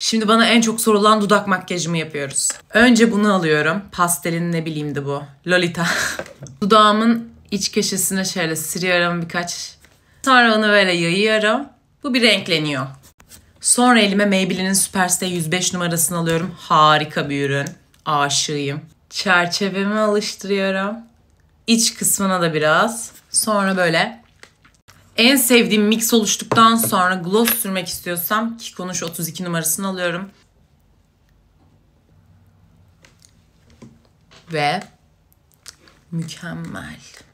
Şimdi bana en çok sorulan dudak makyajımı yapıyoruz. Önce bunu alıyorum. Pastelin ne bileyimdi bu. Lolita. Dudağımın iç köşesine şöyle sürüyorum birkaç. Sonra onu böyle yayıyorum. Bu bir renkleniyor. Sonra elime Maybelline'in Superstay 105 numarasını alıyorum. Harika bir ürün. Aşığıyım. Çerçevemi alıştırıyorum. İç kısmına da biraz. Sonra böyle en sevdiğim mix oluştuktan sonra gloss sürmek istiyorsam ki konuş 32 numarasını alıyorum. Ve mükemmel.